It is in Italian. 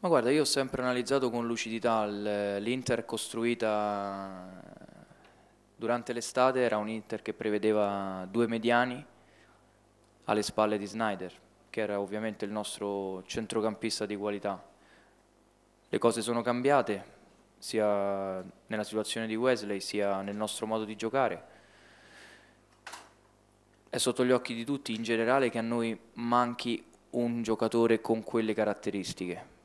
Ma guarda, io ho sempre analizzato con lucidità l'Inter costruita durante l'estate, era un Inter che prevedeva due mediani alle spalle di Snyder, che era ovviamente il nostro centrocampista di qualità. Le cose sono cambiate, sia nella situazione di Wesley, sia nel nostro modo di giocare. È sotto gli occhi di tutti in generale che a noi manchi un giocatore con quelle caratteristiche